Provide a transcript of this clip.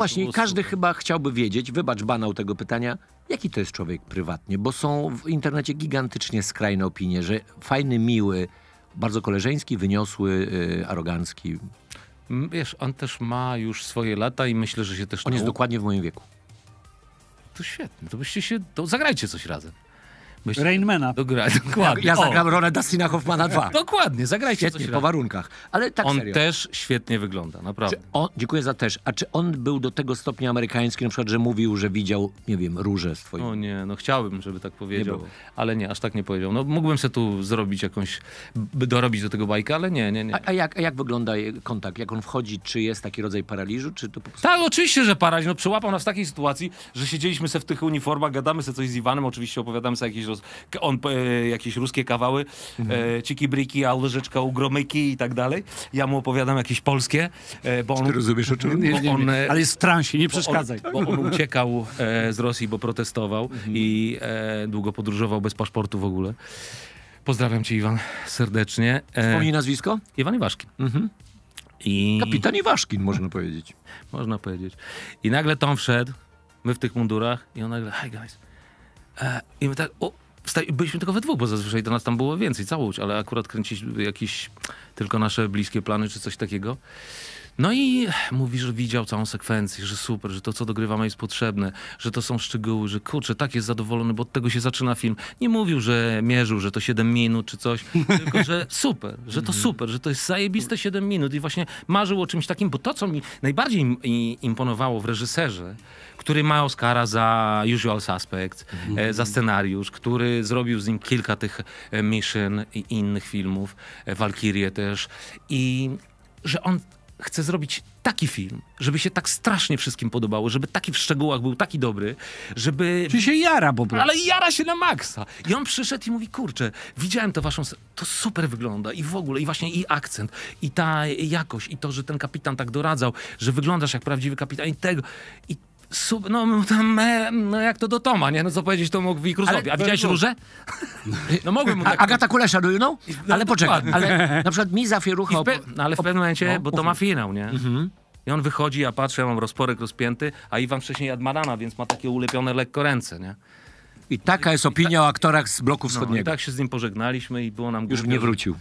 Właśnie, każdy chyba chciałby wiedzieć, wybacz banał tego pytania, jaki to jest człowiek prywatnie, bo są w internecie gigantycznie skrajne opinie, że fajny, miły, bardzo koleżeński, wyniosły, yy, arogancki. Wiesz, on też ma już swoje lata i myślę, że się też... On jest dokładnie w moim wieku. To świetnie, to byście się... To zagrajcie coś razem. Myślę, Rainmana. dokładnie. Ja, ja zagram o. rolę Dustina Hoffmana 2. Dokładnie, zagrajcie Świetnie, po warunkach. Ale tak On serio. też świetnie wygląda, naprawdę. On, dziękuję za też. A czy on był do tego stopnia amerykański, na przykład, że mówił, że widział, nie wiem, róże z twoim... O nie, no chciałbym, żeby tak powiedział. Nie ale nie, aż tak nie powiedział. No mógłbym sobie tu zrobić jakąś, by dorobić do tego bajka, ale nie, nie, nie. A, a, jak, a jak wygląda kontakt? Jak on wchodzi? Czy jest taki rodzaj paraliżu, czy to po prostu... Tak, oczywiście, że paraliż. No przyłapał nas w takiej sytuacji, że siedzieliśmy sobie w tych uniformach, gadamy sobie coś z Iwanem, oczywiście opowiadamy sobie jakieś on e, jakieś ruskie kawały, mhm. e, ciki-briki, a łyżeczka u gromyki i tak dalej. Ja mu opowiadam jakieś polskie, e, bo on... rozumiesz o czym? Nie, nie, on, nie, ale jest w transie, nie przeszkadzaj. Bo on, bo on uciekał e, z Rosji, bo protestował mhm. i e, długo podróżował bez paszportu w ogóle. Pozdrawiam cię, Iwan, serdecznie. E, Wspomnij nazwisko? Iwan Iwaszki. Mhm. I... Kapitan Iwaszkin, można powiedzieć. Można powiedzieć. I nagle Tom wszedł, my w tych mundurach i on nagle, hi guys, E, I my tak, o, byliśmy tylko we dwóch, bo zazwyczaj do nas tam było więcej, całość, ale akurat kręcić jakieś tylko nasze bliskie plany czy coś takiego. No i mówi, że widział całą sekwencję, że super, że to co dogrywamy jest potrzebne, że to są szczegóły, że kurczę, tak jest zadowolony, bo od tego się zaczyna film. Nie mówił, że mierzył, że to 7 minut czy coś, tylko że super, że to mhm. super, że to jest zajebiste 7 minut i właśnie marzył o czymś takim, bo to co mi najbardziej imponowało w reżyserze, który ma Oscara za Usual Suspect, mhm. e, za scenariusz, który zrobił z nim kilka tych e, Mission i innych filmów, Valkyrie e, też. I że on chce zrobić taki film, żeby się tak strasznie wszystkim podobało, żeby taki w szczegółach był taki dobry, żeby... Czy się jara po prostu. Ale jara się na maksa. I on przyszedł i mówi, kurczę, widziałem to waszą... To super wygląda i w ogóle, i właśnie i akcent, i ta jakość, i to, że ten kapitan tak doradzał, że wyglądasz jak prawdziwy kapitan i tego. I Sub, no, tam, e, no jak to do Toma, nie? No co powiedzieć to mógł Kruzowi. A widziałeś róże? No mogłem mu tak... Agata Kulesza, you know? No, ale poczekaj, ale na przykład mi zafierucha... Pe... No ale w pewnym momencie, no, bo to ma finał, nie? Mhm. I on wychodzi, ja patrzę, ja mam rozporek rozpięty, a Iwan wcześniej jadł Marana więc ma takie ulepione lekko ręce, nie? I taka jest opinia ta... o aktorach z bloku wschodniego. No, i tak się z nim pożegnaliśmy i było nam Już nie wrócił.